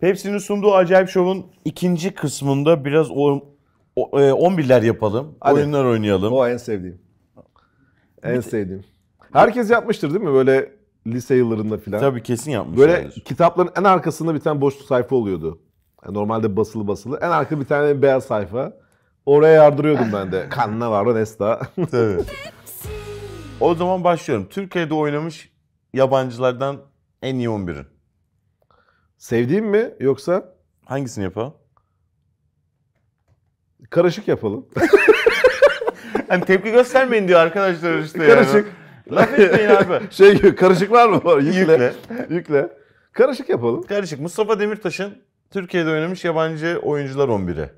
Pepsi'nin sunduğu Acayip Show'un ikinci kısmında biraz o, o, e, 11'ler yapalım. Hadi. Oyunlar oynayalım. O en sevdiğim. En sevdiğim. Herkes yapmıştır değil mi? Böyle lise yıllarında falan. Tabii kesin yapmış. Böyle kitapların en arkasında bir tane boş sayfa oluyordu. Yani normalde basılı basılı. En arkada bir tane beyaz sayfa. Oraya yardırıyordum ben de. Kanına var Nesta. Tabii. O zaman başlıyorum. Türkiye'de oynamış yabancılardan en iyi 11'in. Sevdiğim mi yoksa? Hangisini yapalım? Karışık yapalım. hani tepki göstermeyin diyor arkadaşlar işte Karışık. Yani. Laf etmeyin abi. Şey karışık var mı? Var? Yükle. Yükle. Yükle. Karışık yapalım. Karışık. Mustafa Demirtaş'ın Türkiye'de oynamış yabancı oyuncular 11'i.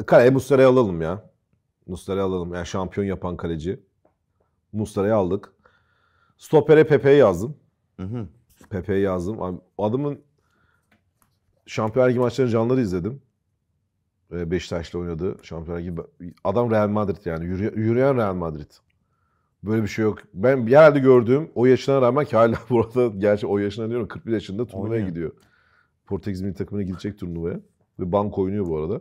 E, Kaleye Muslera'yı alalım ya. Muslera'yı alalım. Yani şampiyon yapan kaleci. Muslera'yı aldık. Stopere Pepe'yi yazdım. Hı hı. Pepe'yi yazdım. Adımın Şampiyonlar Ligi maçlarını canlı izledim. Ee, Beşiktaş'la oynadı. Şampiyonlar Ligi adam Real Madrid yani yürüyen Real Madrid. Böyle bir şey yok. Ben bir yerde gördüğüm o yaşına rağmen ki hala burada gerçi o yaşına diyorum 41 yaşında turnuvaya Oynuyor. gidiyor. Portekiz milli takımına gidecek turnuvaya. Ve banko oynuyor bu arada.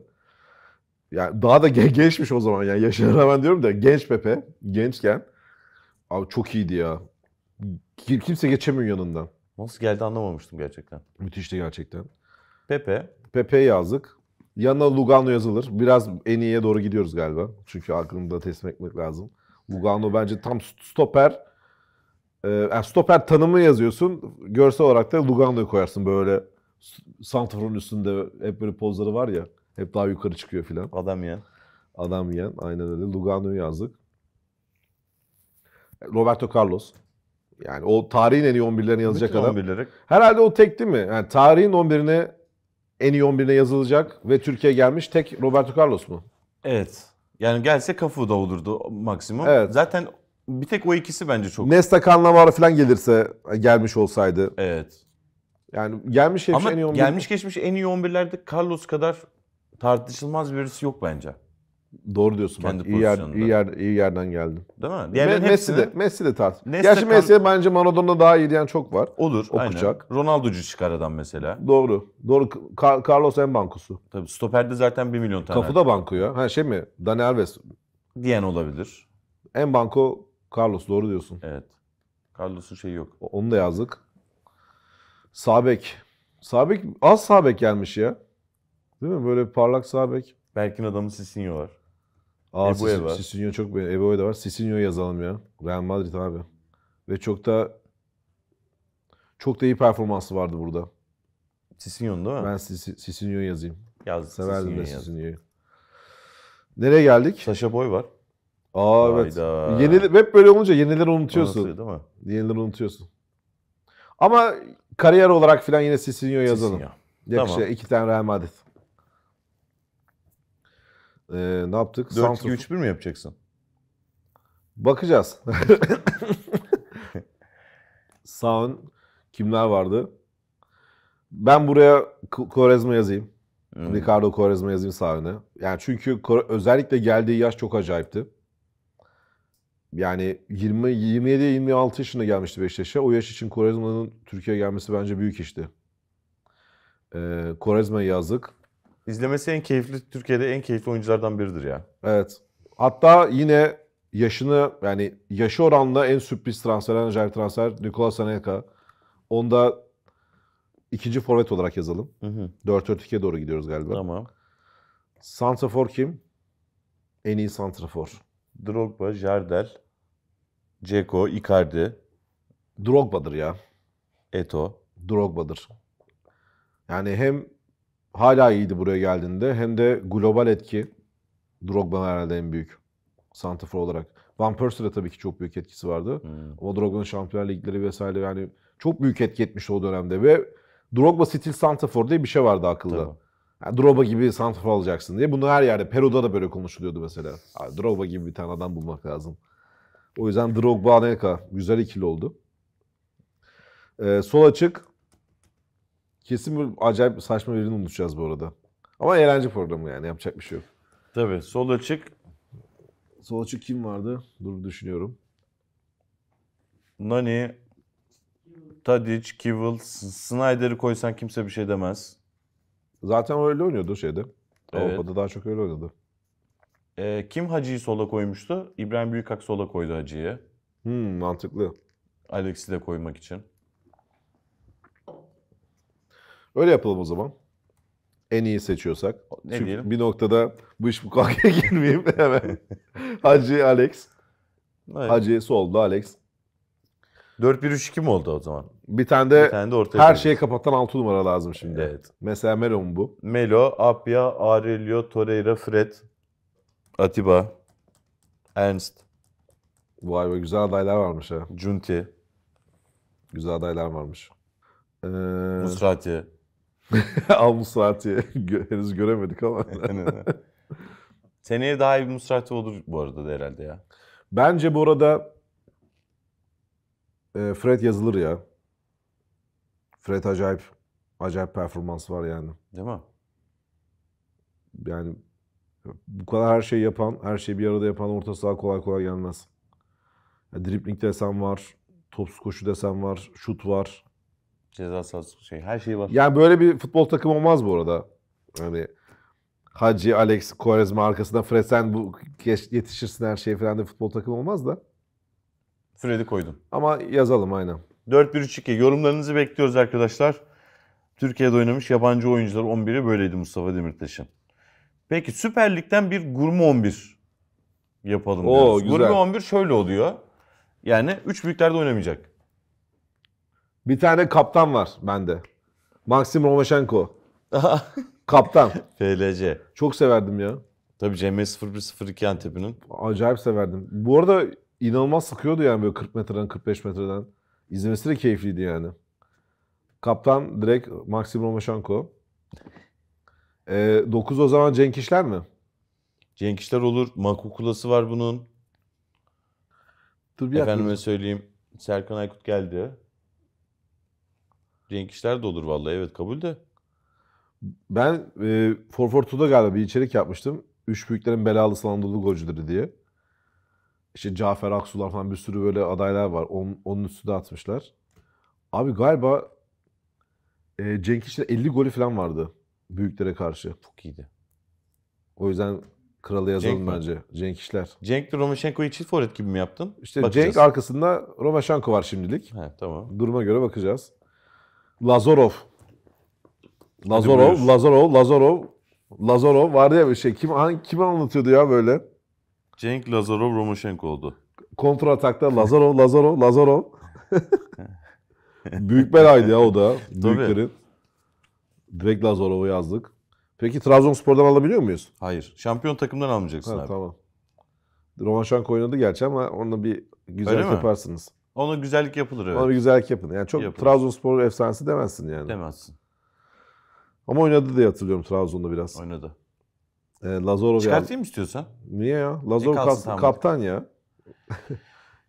Yani daha da gençmiş o zaman yani yaşına rağmen diyorum da genç Pepe gençken abi çok iyiydi ya. Kimse geçemiyor yanından. Nasıl geldi anlamamıştım gerçekten. Müthişti gerçekten. Pepe. Pepe yazdık. Yana Lugano yazılır. Biraz en iyiye doğru gidiyoruz galiba. Çünkü aklımda teslim etmek lazım. Lugano bence tam stoper. E, stoper tanımı yazıyorsun. Görsel olarak da Lugano'yu koyarsın böyle. Santrafor'un üstünde hep böyle pozları var ya. Hep daha yukarı çıkıyor filan. Adam ya. Adam yiyen. Aynen öyle. Lugano'yu yazdık. Roberto Carlos. Yani o tarihin en iyi 11'lerini yazacak Bütün adam. 11'leri. Herhalde o tek değil mi? Yani tarihin 11'ine en iyi 11'ine yazılacak ve Türkiye gelmiş tek Roberto Carlos mu? Evet. Yani gelse kafu da olurdu maksimum. Evet. Zaten bir tek o ikisi bence çok. Nesta Cannavaro falan gelirse gelmiş olsaydı. Evet. Yani gelmiş geçmiş Ama en iyi 11. gelmiş geçmiş en iyi 11'lerde Carlos kadar tartışılmaz birisi yok bence. Doğru diyorsun. Kendi bak, iyi, yer, iyi, yer, iyi yerden geldim. Değil mi? Diğerlerin Me- hepsini... Messi de, Messi de tart. Nesle Gerçi kan... Messi bence Maradona daha iyi diyen çok var. Olur. O aynen. bıçak. Ronaldo'cu çıkar adam mesela. Doğru. Doğru. Ka- Carlos en bankusu. Tabii stoperde zaten 1 milyon tane. Kapıda banko ya. Ha şey mi? Dani Alves. Diyen olabilir. En banko Carlos doğru diyorsun. Evet. Carlos'un şeyi yok. Onu da yazdık. Sabek. Sabek az Sabek gelmiş ya. Değil mi? Böyle parlak Sabek. Belki adamı sisinyolar. Aa, Ebu'ya var. Sisinho çok be. Ebu'ya da var. Sisinho'yu yazalım ya. Real Madrid abi. Ve çok da çok da iyi performansı vardı burada. Sisinho'nun değil mi? Ben Sisinho'yu yazayım. Yaz. Severdim de Sisinho'yu. Nereye geldik? Saşa Boy var. Aa Hayda. evet. Yeni, hep böyle olunca yenileri unutuyorsun. Nasıl, değil mi? Yenileri unutuyorsun. Ama kariyer olarak falan yine Sisinho yazalım. Sisinho. Yakışıyor. Tamam. İki tane Real Madrid e, ne yaptık? 4-2-3-1 mi yapacaksın? Bakacağız. Sağın. kimler vardı? Ben buraya Korezma yazayım. Hmm. Ricardo Korezma yazayım sağ öne. Yani çünkü özellikle geldiği yaş çok acayipti. Yani 27 26 yaşında gelmişti Beşiktaş'a. O yaş için Korezmanın Türkiye'ye gelmesi bence büyük işti. Ee, Quaresma'yı yazdık. İzlemesi en keyifli, Türkiye'de en keyifli oyunculardan biridir ya. Evet. Hatta yine yaşını yani yaşı oranla en sürpriz transfer, en acayip transfer Nikola Saneka. Onda ikinci forvet olarak yazalım. 4-4-2'ye doğru gidiyoruz galiba. Tamam. Santrafor kim? En iyi Santrafor. Drogba, Jardel, Ceko, Icardi. Drogba'dır ya. Eto. Drogba'dır. Yani hem hala iyiydi buraya geldiğinde. Hem de global etki Drogba herhalde en büyük santrafor olarak. Van Persie'de tabii ki çok büyük etkisi vardı. Hmm. Ama Drogba'nın şampiyonlar ligleri vesaire yani çok büyük etki etmiş o dönemde ve Drogba stil santrafor diye bir şey vardı akılda. Yani Drogba gibi santrafor alacaksın diye. Bunu her yerde Peru'da da böyle konuşuluyordu mesela. Yani Drogba gibi bir tane adam bulmak lazım. O yüzden Drogba Anelka güzel ikili oldu. Ee, sol açık Kesin böyle acayip saçma birini unutacağız bu arada. Ama eğlence programı yani yapacak bir şey yok. Tabii sol açık. Sol açık kim vardı? Dur düşünüyorum. Nani, Tadic, Kivil, Snyder'i koysan kimse bir şey demez. Zaten öyle oynuyordu şeyde. Evet. Avrupa'da daha çok öyle oynadı. E, kim Hacı'yı sola koymuştu? İbrahim Büyükak sola koydu Hacı'yı. Hmm, mantıklı. Alex'i de koymak için. Öyle yapalım o zaman. En iyi seçiyorsak. Ne Çünkü diyelim? Bir noktada bu iş bu kavgaya girmeyeyim hemen. Hacı Alex. Evet. Hacı solda Alex. 4-1-3-2 mi oldu o zaman? Bir tane de, bir tane de ortaya her şeyi kapatan 6 numara lazım şimdi. Evet. Mesela Melo mu bu? Melo, Apia, Aurelio, Torreira, Fred, Atiba, Ernst. Vay be güzel adaylar varmış ha. Junti. Güzel adaylar varmış. Ee... Musrati. Al Musrati'ye henüz göremedik ama. Seneye daha iyi bir Musrati olur bu arada da herhalde ya. Bence bu arada e, Fred yazılır ya. Fred acayip acayip performans var yani. Değil mi? Yani bu kadar her şeyi yapan, her şeyi bir arada yapan orta saha kolay kolay gelmez. Yani dribling desen var, topsuz koşu desen var, şut var. Ceza sahası şey her şeyi var. Yani böyle bir futbol takımı olmaz bu arada. Hani Hacı, Alex, Quaresma arkasında Fresen bu yetişirsin her şey falan da futbol takımı olmaz da. Fred'i koydum. Ama yazalım aynen. 4-1-3-2 yorumlarınızı bekliyoruz arkadaşlar. Türkiye'de oynamış yabancı oyuncular 11'i böyleydi Mustafa Demirtaş'ın. Peki Süper Lig'den bir gurme 11 yapalım Oo, diyoruz. Güzel. Gurme 11 şöyle oluyor. Yani 3 büyüklerde oynamayacak. Bir tane kaptan var bende. Maxim Romaşenko. kaptan. PLC. Çok severdim ya. Tabii CM 0102 Antep'inin. Acayip severdim. Bu arada inanılmaz sıkıyordu yani böyle 40 metreden 45 metreden. İzlemesi de keyifliydi yani. Kaptan direkt Maxim Romaşenko. E, ee, 9 o zaman Cenk İşler mi? Cenk İşler olur. Makukulası var bunun. Dur bir Efendime söyleyeyim. Serkan Aykut geldi. Cenk İşler de olur vallahi evet kabul de. Ben e, Forfortu'da galiba bir içerik yapmıştım. Üç büyüklerin belalısı Anadolu golcüleri diye. İşte Cafer Aksular falan bir sürü böyle adaylar var. Onun, onun üstüne atmışlar. Abi galiba e, Cenk İşler 50 golü falan vardı büyüklere karşı. Çok iyiydi. O yüzden kralı yazalım Cenk mi? bence. Cenk İşler. Cenk Romaşenko'yu çift forvet gibi mi yaptın? İşte Bakacağız. Cenk arkasında Romaşenko var şimdilik. He, tamam. Duruma göre bakacağız. Lazarov. Lazarov, Lazarov, Lazarov, Lazarov vardı ya bir şey. Kim hangi, kim anlatıyordu ya böyle? Cenk Lazarov Romoshenko oldu. Kontratakta Lazarov, Lazarov, Lazarov. Büyük belaydı ya o da. Büyüklerin. Direkt Lazarov'u yazdık. Peki Trabzonspor'dan alabiliyor muyuz? Hayır. Şampiyon takımdan almayacaksın ha, abi. Tamam. Romaşanko oynadı gerçi ama onu bir güzel yaparsınız. Mi? Ona güzellik yapılır evet. Ona güzellik yapın. Yani çok Yapılır. Trabzonspor efsanesi demezsin yani. Demezsin. Ama oynadı diye hatırlıyorum Trabzon'da biraz. Oynadı. E, Lazaro Çıkartayım mı istiyorsan? Niye ya? Lazor E, kaptan ya.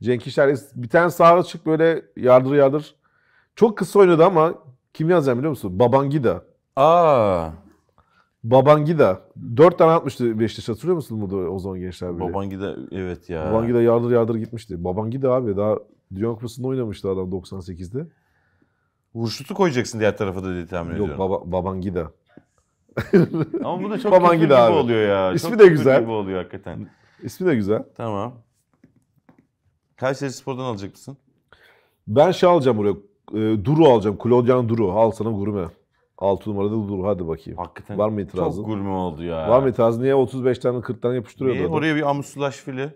Cenk İşler bir tane sağa çık böyle yardır yardır. Çok kısa oynadı ama kim yazacağım biliyor musun? Babangida. Aa, Babangida. Dört tane atmıştı Beşiktaş hatırlıyor musun bunu o zaman gençler bile? Babangida evet ya. Babangida yardır yardır gitmişti. Babangida abi daha Dünya Kupası'nda oynamıştı adam 98'de. Vuruşlutu koyacaksın diğer tarafa da diye tahmin Yok, ediyorum. baba, Babangida. Ama bu da çok Babangida kötü gibi abi. oluyor ya. İsmi çok de güzel. gibi oluyor hakikaten. İsmi de güzel. Tamam. Kayseri Spor'dan alacak mısın? Ben şey alacağım buraya. E, Duru alacağım. Claudian Duru. Al sana gurme. 6 numarada Duru. Hadi bakayım. Hakikaten Var mı itirazın? çok gurme oldu ya. Var mı itirazın? Niye 35 tane 40 tane yapıştırıyordu Niye? adam? Oraya bir fili.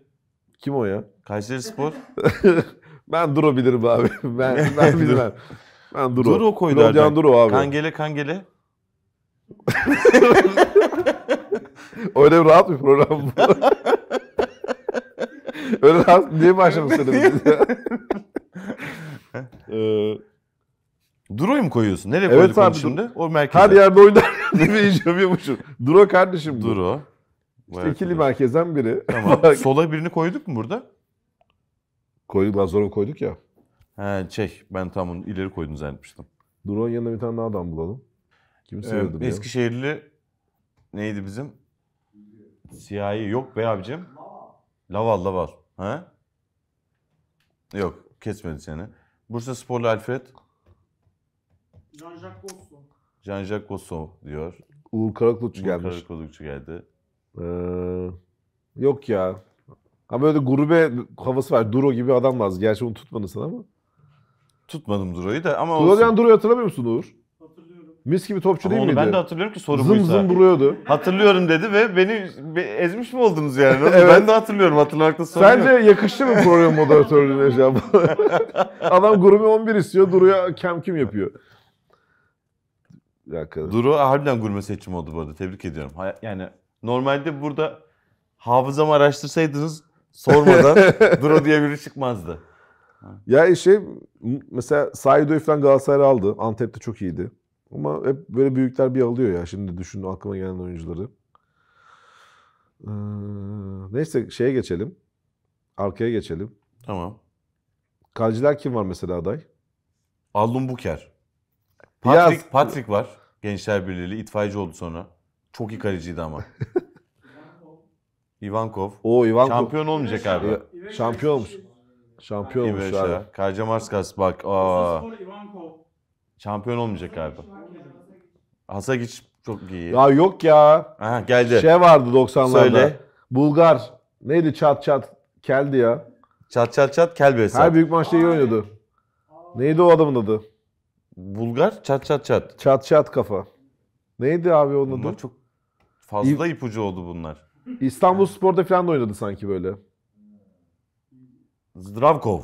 Kim o ya? Kayseri Spor. Ben durabilirim abi. Ben, ben bilmem. Ben Duro. duru koy derdim. Duro abi. Kangele kangele. Öyle bir rahat bir program bu. Öyle rahat niye başlamışsınız? ee, Duro'yu mu koyuyorsun? Nereye evet, koyduk abi, şimdi? O merkeze. Her yerde oynar gibi iş yapıyormuşum. Duru kardeşim. Duru. İşte ikili merkezden biri. Tamam. Sola birini koyduk mu burada? Koyduk biraz zora koyduk ya. He şey ben tam onu ileri koydum zannetmiştim. Dur onun yanına bir tane daha adam bulalım. Kimse ee, ee, Eskişehirli neydi bizim? Siyahi yok be abicim. Laval Laval. Ha? Yok kesmedi seni. Bursa Sporlu Alfred. Jean-Jacques Gosso. Jean-Jacques Gosso diyor. Uğur Karakuluç gelmiş. Uğur Karakuluç geldi. Ee, yok ya. Ha böyle gurbe havası var. Duro gibi adam lazım. Gerçi onu tutmadın sen ama. Tutmadım Duro'yu da ama olsun. Florian Duro'yu hatırlamıyor musun Uğur? Hatırlıyorum. Mis gibi topçu Ama değil onu miydi? ben de hatırlıyorum ki soru Zım buysa. zım vuruyordu. Hatırlıyorum dedi ve beni ezmiş mi oldunuz yani? Evet. Ben de hatırlıyorum hatırlamakta sorun Sence yok. yakıştı mı program moderatörlüğüne acaba? adam grubu 11 istiyor. Duroya kem kim yapıyor. Bir dakika. Duru harbiden gurme seçimi oldu bu arada. Tebrik ediyorum. Yani normalde burada hafızamı araştırsaydınız sormadan Duro diye biri çıkmazdı. Ya şey mesela Saido'yu falan Galatasaray aldı. Antep'te çok iyiydi. Ama hep böyle büyükler bir alıyor ya. Şimdi düşündüm aklıma gelen oyuncuları. Ee, neyse şeye geçelim. Arkaya geçelim. Tamam. Kaleciler kim var mesela aday? Aldun Buker. Patrick, Patrick var. Gençler Birliği itfaiyeci oldu sonra. Çok iyi kaleciydi ama. Ivankov. O Ivankov. Şampiyon olmayacak abi. İve- Şampiyon olmuş. Şampiyon olmuş abi. İveşa. bak. Aa, şampiyon olmayacak abi. Hasagic çok iyi. Ya yok ya. Aha, geldi. Şey vardı 90'larda. Söyle. Bulgar. Neydi çat çat? Geldi ya. Çat çat çat kelbes. Her büyük maçta iyi oynuyordu. Neydi o adamın adı? Bulgar çat çat çat. Çat çat kafa. Neydi abi onun adı? Bunlar çok fazla ipucu oldu bunlar. İstanbul Spor'da falan da oynadı sanki böyle. Zdravkov.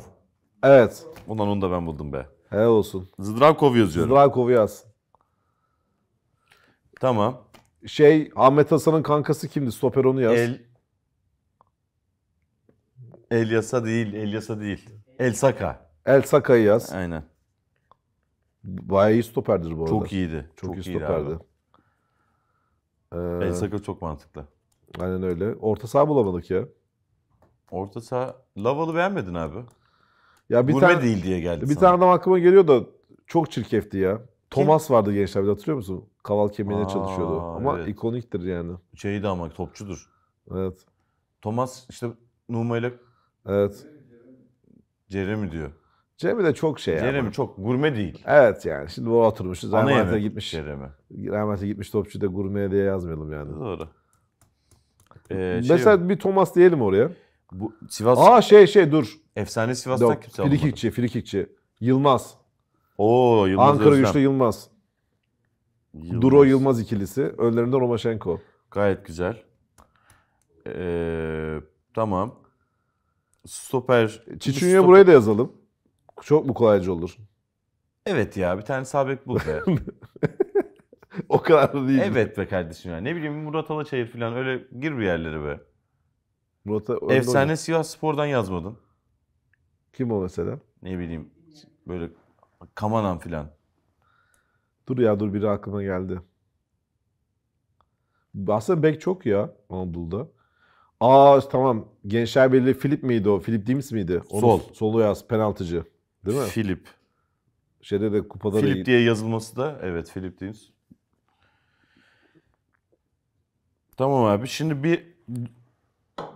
Evet. Ulan onu da ben buldum be. He olsun. Zdravkov yazıyorum. Zdravkov'u yaz. Tamam. Şey Ahmet Hasan'ın kankası kimdi? Stoper onu yaz. El... Elyasa değil, Elyasa değil. El Saka. El Saka'yı yaz. Aynen. Bayağı iyi stoperdir bu arada. Çok iyiydi. Çok, Çok iyi iyiydi stoperdi. Abi. Ee... El Saka çok mantıklı. Aynen öyle. Orta saha bulamadık ya. Orta saha. Lavalı beğenmedin abi. Ya bir Gurme tane, değil diye geldi Bir sana. tane adam aklıma geliyor da çok çirkefti ya. Thomas vardı gençler hatırlıyor musun? Kaval kemiğine Aa, çalışıyordu. Ama evet. ikoniktir yani. Şeydi ama topçudur. Evet. Thomas işte Numa ile Evet. Jeremy diyor. Jeremy de çok şey Jeremy ama. çok gurme değil. Evet yani. Şimdi bu oturmuşuz. Ana yemek gitmiş. Jeremy. Rahmet'e gitmiş topçu da gurme diye yazmayalım yani. Doğru. Ee, şey Mesela yok. bir Thomas diyelim oraya. Bu Sivas Aa şey şey dur. efsane Sivas'tan Yok, kimse Frikikçi, Frikikçi. Yılmaz. Oo Yılmaz Ankara güçlü Yılmaz. Yılmaz. Duro Yılmaz ikilisi. Önlerinde Romaşenko. Gayet güzel. Ee, tamam. Stoper. Çiçinyo'ya Stoper- buraya da yazalım. Çok mu kolaycı olur? Evet ya bir tane sabit bul be. o kadar da değil. Evet be kardeşim ya. Ne bileyim Murat Alaçayır falan öyle gir bir yerlere be. Murat'a Efsane oyun- Siyah Spor'dan yazmadın. Kim o mesela? Ne bileyim böyle Kamanan falan. Dur ya dur biri aklıma geldi. Aslında bek çok ya Anadolu'da. Aa tamam. Gençler Birliği Filip miydi o? Filip Dims miydi? Onu Sol. Solu yaz penaltıcı. Değil mi? Filip. Şeyde de kupada Filip diye yazılması da evet Filip Dims. Tamam abi. Şimdi bir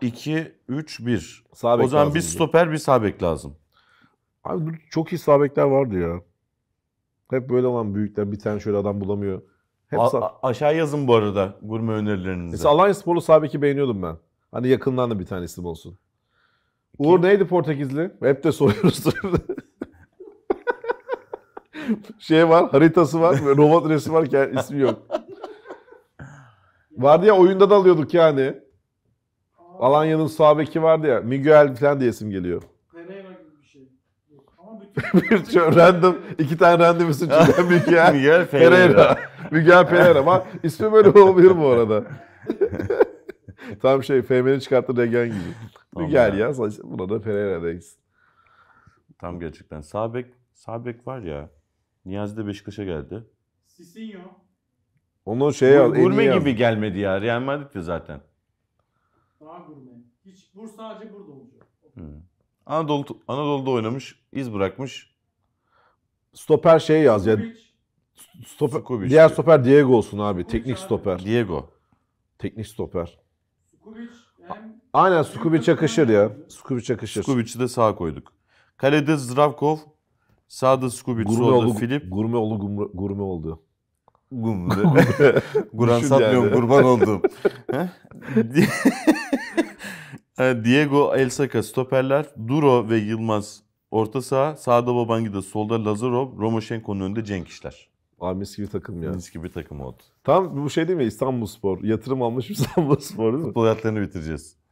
2 3 1. O zaman lazım bir stoper bir sağ bek lazım. Abi çok iyi sağ bekler vardı ya. Hep böyle olan büyükler bir tane şöyle adam bulamıyor. Hep A- aşağı yazın bu arada gurme önerilerinizi. Mesela Alanya Sporlu sağ beki beğeniyordum ben. Hani yakından da bir tane isim olsun. Uğur neydi Portekizli? Hep de soruyoruz. şey var, haritası var, robot resmi var, ismi yok. Vardı ya oyunda da alıyorduk yani. Alanya'nın sağ beki vardı ya. Miguel falan diye isim geliyor. Pereira gibi bir şey. bir çok random, iki tane random isim çıktı. Miguel, Miguel Pereira. Miguel Pereira ama ismi böyle olabilir bu arada. Tam şey FM'nin çıkarttığı Regen gibi. Miguel ya. ya. Buna Pereira deyiz. Tam gerçekten. Sağ bek, var ya. Niyazi de Beşiktaş'a geldi. Sisinho. Onun şey al. Gurme al. gibi gelmedi ya. Real Madrid de zaten. Daha gurme. Hiç Bursa sadece burada olacak. Anadolu Anadolu'da oynamış, iz bırakmış. Stoper şey yaz ya. Stoper, Sukubic. diğer stoper Diego olsun abi. Teknik abi. stoper. Diego. Teknik stoper. Sukubic hem Aynen Sukubic yakışır ya. Sukubic yakışır. Skubic'i de sağa koyduk. Kalede Zdravkov, sağda Skubic, solda oldu, Filip. gurme oldu, gurme, gurme oldu. Gum. Guran satmıyorum kurban oldum. Diego Elsaka stoperler. Duro ve Yılmaz orta saha. Sağda Babangida, solda Lazarov, Romoşenko'nun önünde Cenk işler. Abi mis gibi takım ya. Mis gibi takım oldu. Tam bu şey değil mi? İstanbul Spor. Yatırım almış İstanbul Spor değil mi? Futbol hayatlarını bitireceğiz.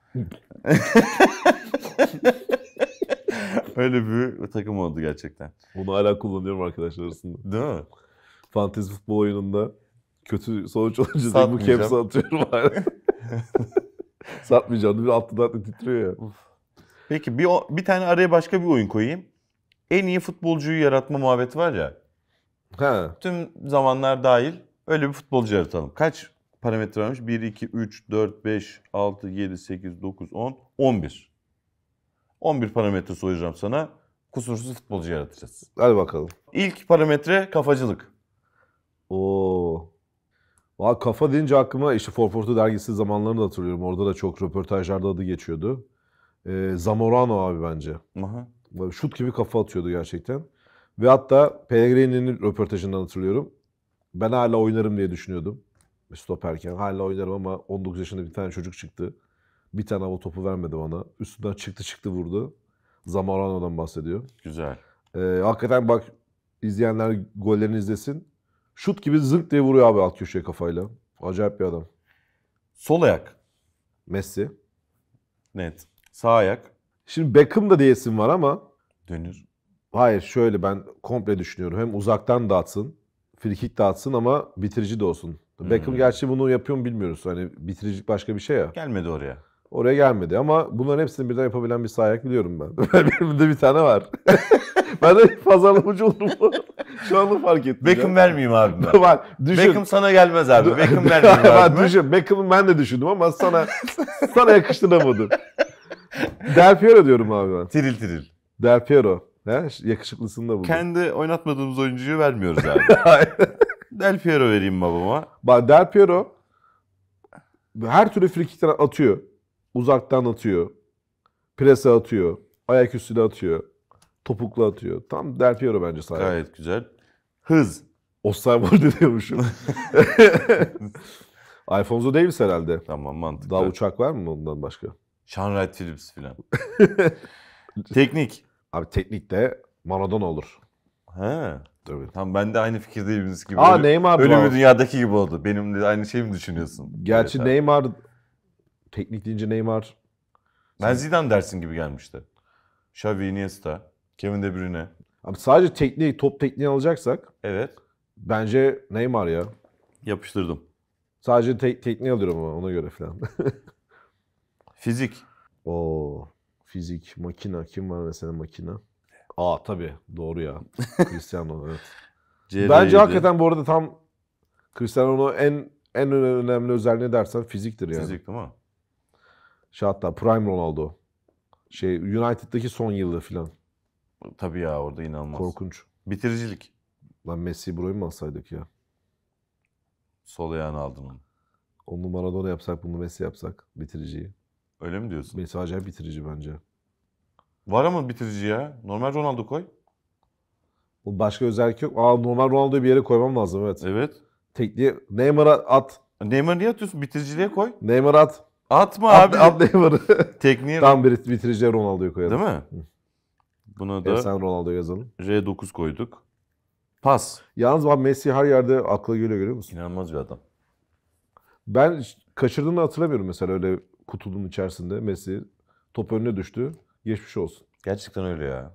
Öyle bir takım oldu gerçekten. Bunu hala kullanıyorum arkadaşlar arasında. Değil mi? fantezi futbol oyununda kötü sonuç olunca da bu kepsi atıyorum. Satmayacağım. Bir altı da titriyor ya. Peki bir, bir tane araya başka bir oyun koyayım. En iyi futbolcuyu yaratma muhabbeti var ya. Ha. Tüm zamanlar dahil öyle bir futbolcu yaratalım. Kaç parametre varmış? 1, 2, 3, 4, 5, 6, 7, 8, 9, 10, 11. 11 parametre soracağım sana. Kusursuz futbolcu yaratacağız. Hadi bakalım. İlk parametre kafacılık. Oo. Valla kafa deyince aklıma işte Forfortu dergisi zamanlarını da hatırlıyorum. Orada da çok röportajlarda adı geçiyordu. Ee, Zamorano abi bence. Aha. Şut gibi kafa atıyordu gerçekten. Ve hatta Pellegrini'nin röportajından hatırlıyorum. Ben hala oynarım diye düşünüyordum. Stoperken hala oynarım ama 19 yaşında bir tane çocuk çıktı. Bir tane hava topu vermedi bana. Üstünden çıktı çıktı vurdu. Zamorano'dan bahsediyor. Güzel. Ee, hakikaten bak izleyenler gollerini izlesin. Şut gibi zırt diye vuruyor abi alt köşeye kafayla. Acayip bir adam. Sol ayak. Messi. Net. Sağ ayak. Şimdi Beckham da diyesin var ama. Dönür. Hayır şöyle ben komple düşünüyorum. Hem uzaktan dağıtsın. Frikik dağıtsın ama bitirici de olsun. Beckham hmm. gerçi bunu yapıyor mu bilmiyoruz. Hani bitiricilik başka bir şey ya. Gelmedi oraya. Oraya gelmedi ama bunların hepsini birden yapabilen bir sağ ayak biliyorum ben. Benim de bir tane var. ben de pazarlamacı olduğumu şu anda fark ettim. Beckham ya. vermeyeyim abi ben. Bak, düşün. Beckham sana gelmez abi. Beckham vermeyeyim abi. ben düşün. Beckham'ı ben de düşündüm ama sana sana yakıştıramadım. Del Piero diyorum abi ben. Tiril tiril. Del Piero. He? Yakışıklısını da buldum. Kendi oynatmadığımız oyuncuyu vermiyoruz abi. Del Piero vereyim babama. Bak Del Piero her türlü frikikten atıyor. Uzaktan atıyor. Prese atıyor. Ayak üstüne atıyor. Topukla atıyor. Tam Del Piero bence sahip. Gayet güzel. Hız. Osvaldo diyormuşum. Alfonso Davis herhalde. Tamam mantıklı. Daha uçak var mı ondan başka? Sean Wright Phillips filan. teknik. Abi teknik de Maradona olur. He. Tabii. Tam ben de aynı fikirdeyiz gibi. Aa, Ölüm, Neymar Ölümü dünyadaki gibi oldu. Benim de aynı şeyi mi düşünüyorsun? Gerçi evet, Neymar teknik deyince Neymar Ben Zidane dersin gibi gelmişti. Xavi Iniesta. Kevin De Bruyne. Abi sadece tekniği, top tekniği alacaksak Evet. bence Neymar ya. Yapıştırdım. Sadece te- tekniği alıyorum ama ona göre falan. Fizik. O, fizik, makina. Kim var mesela makina? Aa tabii doğru ya. Cristiano evet. CR7. Bence hakikaten bu arada tam Cristiano'nun en en önemli özelliği dersen fiziktir yani. Fizik değil mi? Şey hatta Prime Ronaldo. Şey United'daki son yılda falan. Tabii ya orada inanılmaz. Korkunç. Bitiricilik. Lan Messi burayı mı alsaydık ya? Sol ayağını aldın onu. Onu Maradona yapsak, bunu Messi yapsak bitiriciyi. Öyle mi diyorsun? Messi acayip bitirici bence. Var ama bitirici ya. Normal Ronaldo koy. Bu başka özellik yok. Aa normal Ronaldo'yu bir yere koymam lazım evet. Evet. Tekniği Neymar'a at. Neymar niye atıyorsun? Bitiriciliğe koy. Neymar at. Atma at, abi. At Neymar'ı. Tekniği. Tam bir bitiriciye Ronaldo'yu koyalım. Değil mi? Hı. Buna da Sen Ronaldo yazalım. R9 koyduk. Pas. Yalnız bak Messi her yerde akla geliyor görüyor musun? İnanılmaz bir adam. Ben kaçırdığını hatırlamıyorum mesela öyle kutunun içerisinde Messi top önüne düştü. Geçmiş olsun. Gerçekten öyle ya.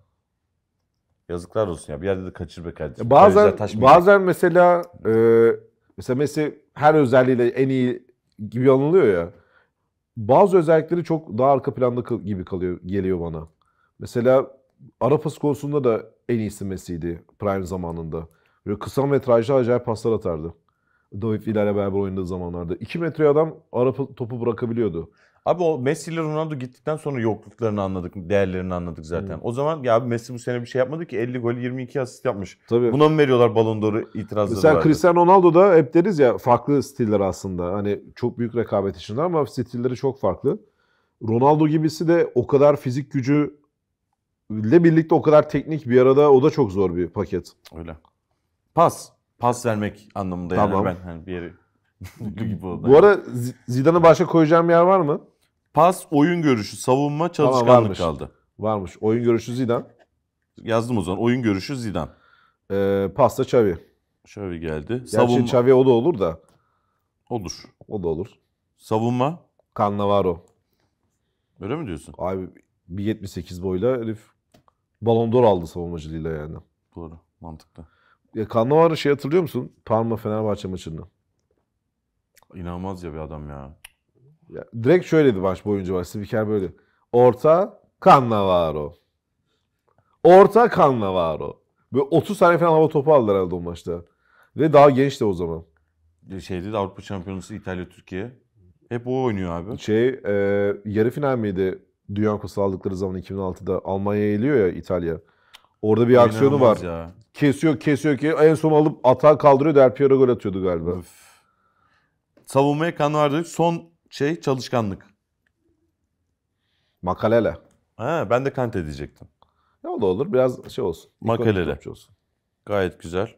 Yazıklar olsun ya. Bir yerde de kaçır be kardeşim. Bazen bazen mesela e, mesela Messi her özelliğiyle en iyi gibi anılıyor ya. Bazı özellikleri çok daha arka planda gibi kalıyor geliyor bana. Mesela Arapası konusunda da en iyisi Messi'ydi Prime zamanında. Böyle kısa metrajlı acayip paslar atardı. David Villa ile beraber oynadığı zamanlarda. 2 metreye adam Arap topu bırakabiliyordu. Abi o Messi ile Ronaldo gittikten sonra yokluklarını anladık, değerlerini anladık zaten. Hmm. O zaman ya abi Messi bu sene bir şey yapmadı ki 50 gol 22 asist yapmış. Tabii. Buna mı veriyorlar Ballon d'Or'u itirazları Sen vardı. Cristiano Ronaldo da hep deriz ya farklı stiller aslında. Hani çok büyük rekabet içinde ama stilleri çok farklı. Ronaldo gibisi de o kadar fizik gücü ile birlikte o kadar teknik bir arada o da çok zor bir paket. Öyle. Pas. Pas vermek anlamında tamam. yani ben hani bir yeri Bu arada ara Zidane'ı başa koyacağım yer var mı? Pas, oyun görüşü, savunma, çalışkanlık tamam, varmış. kaldı. Varmış. Oyun görüşü Zidane. Yazdım o zaman. Oyun görüşü Zidane. Ee, pasta Xavi. Xavi geldi. Gerçi savunma. Xavi o da olur da. Olur. O da olur. Savunma? Cannavaro. Öyle mi diyorsun? Abi 1.78 boyla herif Ballon d'Or aldı savunmacılığıyla yani. Doğru. Mantıklı. Ya Cannavaro'yu şey hatırlıyor musun? Parma Fenerbahçe maçında. İnanılmaz ya bir adam ya. ya direkt şöyleydi maç boyunca var. Spiker böyle. Orta Cannavaro. Orta Cannavaro. Böyle 30 tane falan hava topu aldılar herhalde o maçta. Ve daha genç de o zaman. E, Şeydi Avrupa Şampiyonası İtalya Türkiye. Hep o oynuyor abi. Şey e, yarı final miydi? Dünya Kupası aldıkları zaman 2006'da Almanya'ya geliyor ya İtalya. Orada bir aksiyonu var. Ya. Kesiyor kesiyor ki en son alıp atağa kaldırıyor Del Piero gol atıyordu galiba. Öf. Savunmaya kan vardı. Son şey çalışkanlık. Makalele. Ha, ben de Kante diyecektim. Ya o da olur. Biraz şey olsun. Makalele. Olsun. Gayet güzel.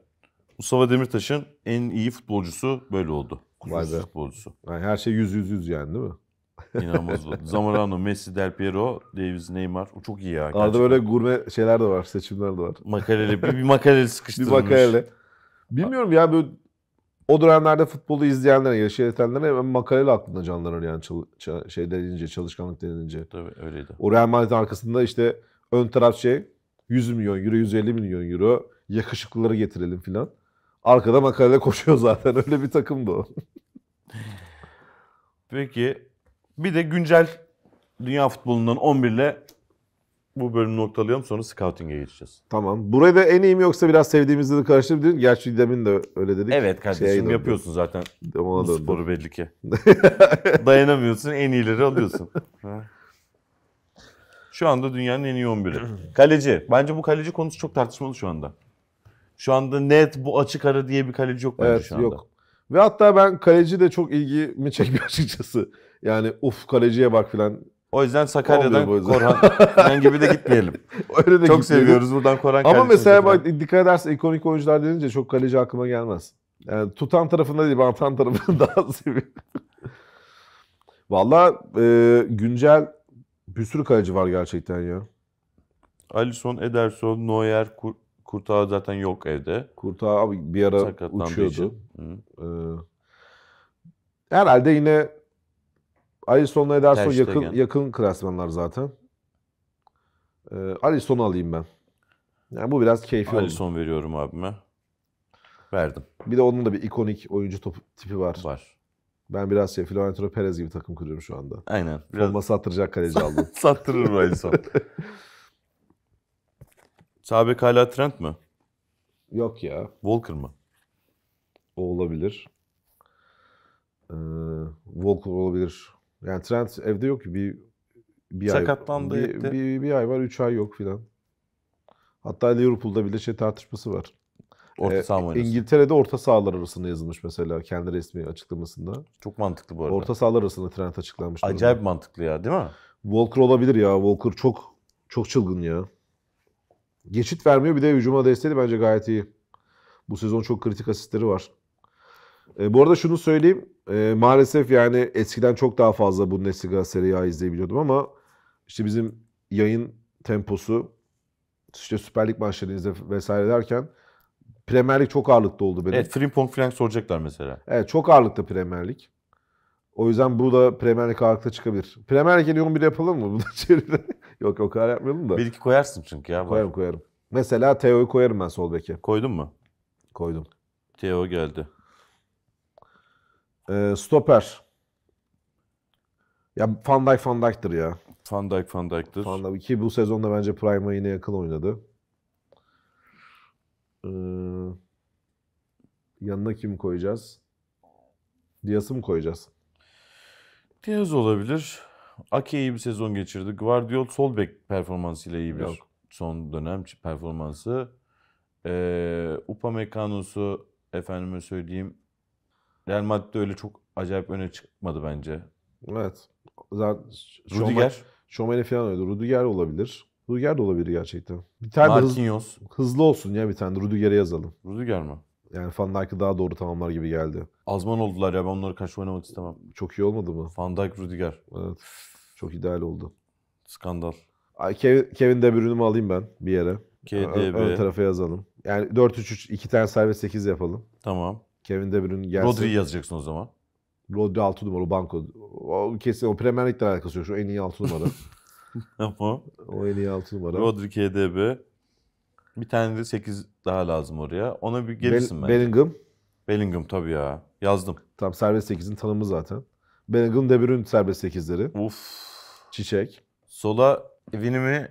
Mustafa Demirtaş'ın en iyi futbolcusu böyle oldu. Kusursuz futbolcusu. Yani her şey yüz yüz yüz yani değil mi? İnanılmaz. Zamorano, Messi, Del Piero, Davis, Neymar. O çok iyi ya. Arada böyle gurme şeyler de var, seçimler de var. Makareli, bir, bir makareli sıkıştırmış. bir makareli. Bilmiyorum ya böyle o dönemlerde futbolu izleyenlere, yaşayanlara hemen makareli aklında canlanır yani çal, çal, şey denince, çalışkanlık denince. Tabii öyleydi. O Real Madrid arkasında işte ön taraf şey 100 milyon euro, 150 milyon euro yakışıklıları getirelim filan. Arkada makarele koşuyor zaten. Öyle bir takımdı o. Peki bir de güncel dünya futbolundan 11 ile bu bölümü noktalayalım sonra scouting'e geçeceğiz. Tamam. Buraya da en iyi mi yoksa biraz sevdiğimizle de karıştırabilir Gerçi demin de öyle dedik. Evet kardeşim Şeye yapıyorsun zaten. Ona bu döndüm. sporu belli ki. Dayanamıyorsun en iyileri alıyorsun. şu anda dünyanın en iyi 11'i. Kaleci. Bence bu kaleci konusu çok tartışmalı şu anda. Şu anda net bu açık ara diye bir kaleci yok bence evet, şu anda. Yok. Ve hatta ben kaleci de çok ilgimi çekmiyor açıkçası. Yani uf kaleciye bak filan. O yüzden Sakarya'dan o yüzden. Korhan ben gibi de gitmeyelim. Öyle de çok gitmeyelim. seviyoruz buradan Korhan Ama mesela bak, dikkat edersen ikonik oyuncular denince çok kaleci aklıma gelmez. Yani tutan tarafında değil, atan tarafını daha seviyorum. Valla e, güncel bir sürü kaleci var gerçekten ya. Alisson, Ederson, Neuer, Kur Kurtağı zaten yok evde. Kurtağı abi bir ara uçuyordu. Ee, herhalde yine Alisson'la Ederson Terstegen. yakın yakın klasmanlar zaten. Ee, Alisson'u alayım ben. Yani bu biraz keyfi Alisson oldu. veriyorum abime. Verdim. Bir de onun da bir ikonik oyuncu topu, tipi var. Var. Ben biraz şey Florentino Perez gibi takım kuruyorum şu anda. Aynen. Biraz... Forma sattıracak kaleci aldım. Sattırır Alisson. Sabek hala Trent mi? Yok ya. Walker mı? O olabilir. Ee, Walker olabilir. Yani Trent evde yok ki. Bir, bir Sakatlandı ay, bir, bir, bir, ay var, üç ay yok filan. Hatta Liverpool'da bile şey tartışması var. Orta ee, saha İngiltere'de orta sahalar arasında yazılmış mesela kendi resmi açıklamasında. Çok mantıklı bu arada. Orta sahalar arasında Trent açıklanmış. Acayip durumda. mantıklı ya değil mi? Walker olabilir ya. Walker çok çok çılgın ya. Geçit vermiyor bir de hücuma desteği de bence gayet iyi. Bu sezon çok kritik asistleri var. E, bu arada şunu söyleyeyim. E, maalesef yani eskiden çok daha fazla Bundesliga Serie A izleyebiliyordum ama işte bizim yayın temposu işte Süper Lig maçlarını vesaire derken Premier Lig çok ağırlıkta oldu benim. Evet Frimpong falan soracaklar mesela. Evet çok ağırlıkta Premier Lig. O yüzden bu da Premier League ağırlıkta çıkabilir. Premier Lig'in yoğun bile yapalım mı? Bu da Yok o kadar yapmayalım da. Bir iki koyarsın çünkü ya. Koyarım koyarım. Mesela Teo'yu koyarım ben sol beke. Koydun mu? Koydum. Teo geldi. Ee, stoper. Ya Van Dijk Van Dijk'tir ya. Van Dijk Van Dijk'tir. Van Dijk ki bu sezonda bence Prime'a yine yakın oynadı. Ee, yanına kim koyacağız? Dias'ı mı koyacağız? Diaz olabilir. Ake iyi bir sezon geçirdi. Guardiol sol bek performansıyla iyi bir Yok. son dönem performansı. Ee, Upamecano'su efendime söyleyeyim Real Madrid'de öyle çok acayip öne çıkmadı bence. Evet. Zaten Rudiger. Şomeli falan öyle. Rudiger olabilir. Rudiger de olabilir gerçekten. Bir tane Marquinhos. Hız, hızlı olsun ya bir tane. Rudiger'e yazalım. Rudiger mi? Yani Van Dijk'ı daha doğru tamamlar gibi geldi. Azman oldular ya ben onları karşı oynamak istemem. Çok iyi olmadı mı? Van Dijk, Rüdiger. Evet. Çok ideal oldu. Skandal. Kevin, Kevin De Bruyne'imi alayım ben bir yere. KDB. Ön tarafa yazalım. Yani 4-3-3 iki tane serbest 8 yapalım. Tamam. Kevin De Bruyne gelsin. Rodri'yi yazacaksın o zaman. Rodri 6 numara banko. O kesin o Premier Lig'le alakası yok. Şu en iyi 6 numara. Tamam. o en iyi 6 numara. Rodri KDB. Bir tane de 8 daha lazım oraya. Ona bir gelirsin Bel- bence. Bellingham. Bellingham tabii ya. Yazdım. Tam serbest 8'in tanımı zaten. Bellingham, De Bruyne serbest 8'leri. Uf. Çiçek. Sola Vini mi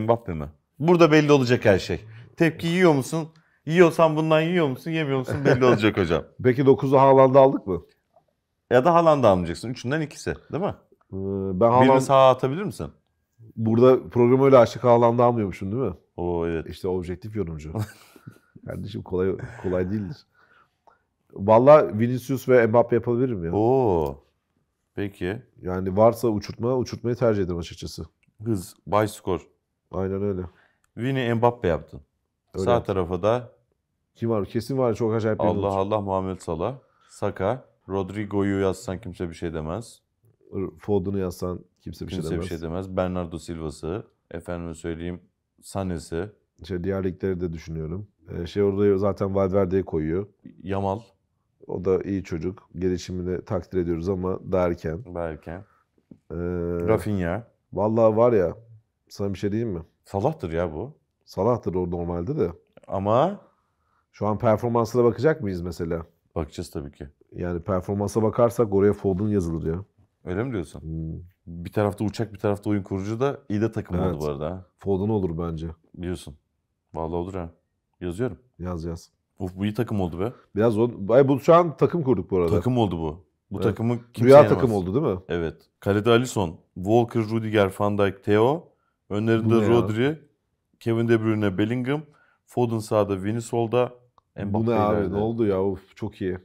Mbappe mi? Burada belli olacak her şey. Tepki yiyor musun? Yiyorsan bundan yiyor musun? Yemiyor musun? Belli olacak hocam. Peki 9'u Haaland'ı aldık mı? Ya da Haaland'ı almayacaksın. Üçünden ikisi değil mi? Ee, Ben Birini sağa atabilir misin? Burada programı öyle açtık Haaland'ı almıyormuşum değil mi? Oo evet. İşte objektif yorumcu. Kardeşim kolay kolay değildir. Valla Vinicius ve Mbappe yapabilirim ya. Oo. Peki. Yani varsa uçurtma, uçurtmayı tercih ederim açıkçası. Hız, bay skor. Aynen öyle. Vini Mbappe yaptın. Öyle Sağ yaptım. tarafa da kim var? Kesin var çok acayip bir Allah olur. Allah Muhammed Salah, Saka, Rodrigo'yu yazsan kimse bir şey demez. Foden'u yazsan kimse bir kimse şey demez. Kimse bir şey demez. Bernardo Silva'sı, efendime söyleyeyim Sanesi. İşte diğer ligleri de düşünüyorum. Ee, şey orada zaten Valverde'yi koyuyor. Yamal. O da iyi çocuk. Gelişimini takdir ediyoruz ama derken. Derken. Ee, Rafinha. Vallahi var ya sana bir şey diyeyim mi? Salah'tır ya bu. Salah'tır o normalde de. Ama? Şu an performansına bakacak mıyız mesela? Bakacağız tabii ki. Yani performansa bakarsak oraya Foden yazılır ya. Öyle mi diyorsun? Hmm. Bir tarafta uçak bir tarafta oyun kurucu da iyi de takım Evet. oldu bu arada. ha. Foden olur bence. Biliyorsun. Vallahi olur ha. Yazıyorum. Yaz yaz. Of bu iyi takım oldu be. Biraz o... Ay, bu şu an takım kurduk bu arada. Takım oldu bu. Bu Evet. takımı kimse Rüya yenemez. takım oldu değil mi? Evet. Kalede Alisson, Walker, Rudiger, Van Dijk, Theo. Önlerinde Bu ya? Rodri, Kevin De Bruyne, Bellingham. Foden sağda, Vini solda. bu ne abi? Ne oldu ya? Of, çok iyi.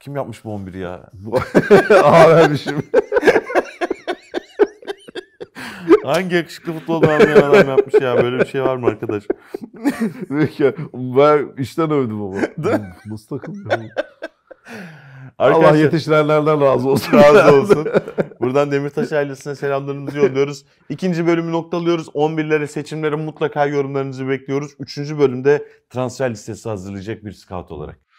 Kim yapmış bu 11'i ya? Bu- Aa vermişim. Hangi yakışıklı futbol anlayan adam yapmış ya? Böyle bir şey var mı arkadaş? ben işten övdüm ama. Nasıl takım Arkadaşlar, Allah yetiştirenlerden razı olsun. Razı olsun. Buradan Demirtaş ailesine selamlarımızı yolluyoruz. İkinci bölümü noktalıyoruz. 11'lere seçimlere mutlaka yorumlarınızı bekliyoruz. Üçüncü bölümde transfer listesi hazırlayacak bir scout olarak.